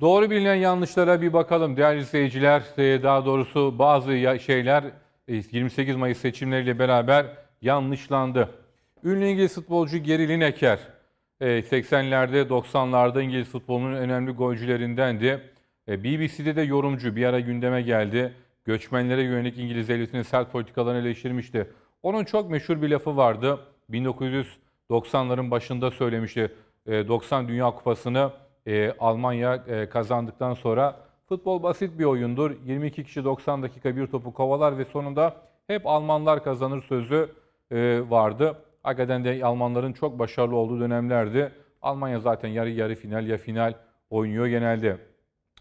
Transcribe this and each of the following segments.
Doğru bilinen yanlışlara bir bakalım değerli izleyiciler. E, daha doğrusu bazı şeyler 28 e, Mayıs seçimleriyle beraber yanlışlandı. Ünlü İngiliz futbolcu Gary Lineker 80'lerde e, 90'larda İngiliz futbolunun önemli golcülerindendi. BBC'de de yorumcu bir ara gündeme geldi. Göçmenlere yönelik İngiliz devletinin sert politikalarını eleştirmişti. Onun çok meşhur bir lafı vardı. 1990'ların başında söylemişti. 90 Dünya Kupası'nı e, Almanya e, kazandıktan sonra futbol basit bir oyundur. 22 kişi 90 dakika bir topu kovalar ve sonunda hep Almanlar kazanır sözü e, vardı. Hakikaten de Almanların çok başarılı olduğu dönemlerdi. Almanya zaten yarı yarı final ya final oynuyor genelde.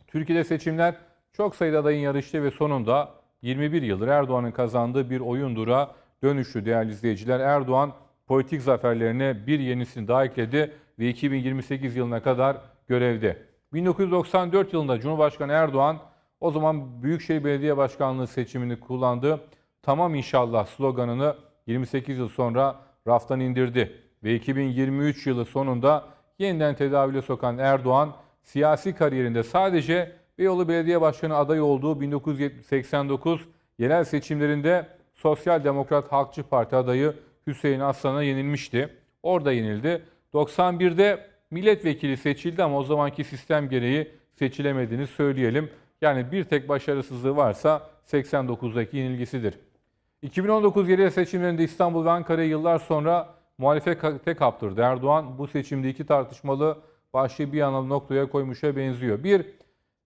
Türkiye'de seçimler çok sayıda adayın yarıştığı ve sonunda 21 yıldır Erdoğan'ın kazandığı bir oyundura dönüştü değerli izleyiciler. Erdoğan politik zaferlerine bir yenisini daha ekledi ve 2028 yılına kadar görevde. 1994 yılında Cumhurbaşkanı Erdoğan o zaman Büyükşehir Belediye Başkanlığı seçimini kullandı. Tamam inşallah sloganını 28 yıl sonra raftan indirdi ve 2023 yılı sonunda yeniden tedavüle sokan Erdoğan siyasi kariyerinde sadece Beyoğlu Belediye Başkanı adayı olduğu 1989 yerel seçimlerinde Sosyal Demokrat Halkçı Parti adayı Hüseyin Aslan'a yenilmişti. Orada yenildi. 91'de milletvekili seçildi ama o zamanki sistem gereği seçilemediğini söyleyelim. Yani bir tek başarısızlığı varsa 89'daki yenilgisidir. 2019 yerel seçimlerinde İstanbul ve Ankara'yı yıllar sonra muhalefete kaptırdı. Erdoğan bu seçimde iki tartışmalı başlığı bir anlamda noktaya koymuşa benziyor. Bir,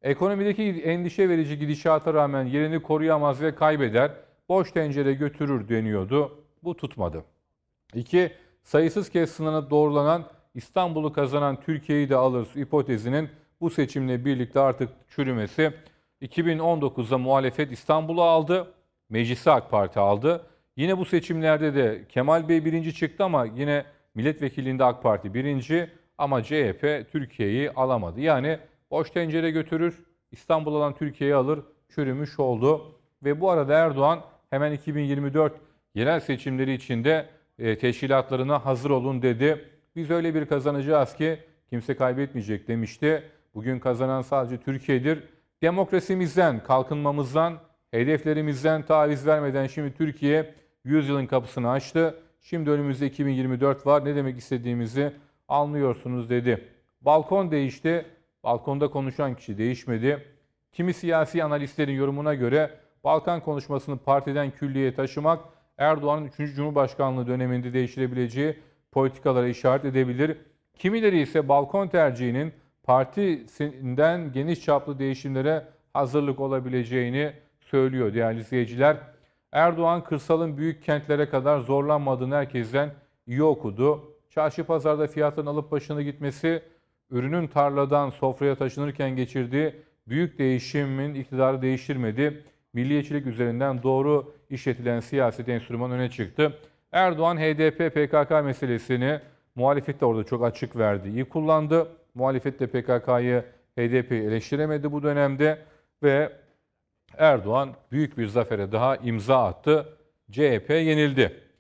ekonomideki endişe verici gidişata rağmen yerini koruyamaz ve kaybeder, boş tencere götürür deniyordu. Bu tutmadı. İki, sayısız kez sınanıp doğrulanan İstanbul'u kazanan Türkiye'yi de alırız hipotezinin bu seçimle birlikte artık çürümesi. 2019'da muhalefet İstanbul'u aldı, meclisi AK Parti aldı. Yine bu seçimlerde de Kemal Bey birinci çıktı ama yine milletvekilliğinde AK Parti birinci ama CHP Türkiye'yi alamadı. Yani boş tencere götürür, İstanbul alan Türkiye'yi alır, çürümüş oldu. Ve bu arada Erdoğan hemen 2024 yerel seçimleri içinde e, teşkilatlarına hazır olun dedi. Biz öyle bir kazanacağız ki kimse kaybetmeyecek demişti. Bugün kazanan sadece Türkiye'dir. Demokrasimizden, kalkınmamızdan, hedeflerimizden taviz vermeden şimdi Türkiye 100 yılın kapısını açtı. Şimdi önümüzde 2024 var. Ne demek istediğimizi anlıyorsunuz dedi. Balkon değişti. Balkonda konuşan kişi değişmedi. Kimi siyasi analistlerin yorumuna göre Balkan konuşmasını partiden külliye taşımak Erdoğan'ın 3. Cumhurbaşkanlığı döneminde değiştirebileceği politikalara işaret edebilir. Kimileri ise balkon tercihinin partisinden geniş çaplı değişimlere hazırlık olabileceğini söylüyor değerli izleyiciler. Erdoğan kırsalın büyük kentlere kadar zorlanmadığını herkesten iyi okudu. Çarşı pazarda fiyatın alıp başını gitmesi, ürünün tarladan sofraya taşınırken geçirdiği büyük değişimin iktidarı değiştirmedi. Milliyetçilik üzerinden doğru işletilen siyaset enstrümanı öne çıktı. Erdoğan HDP-PKK meselesini muhalefet de orada çok açık verdi. İyi kullandı. Muhalefet de PKK'yı HDP'yi eleştiremedi bu dönemde ve Erdoğan büyük bir zafere daha imza attı. CHP yenildi.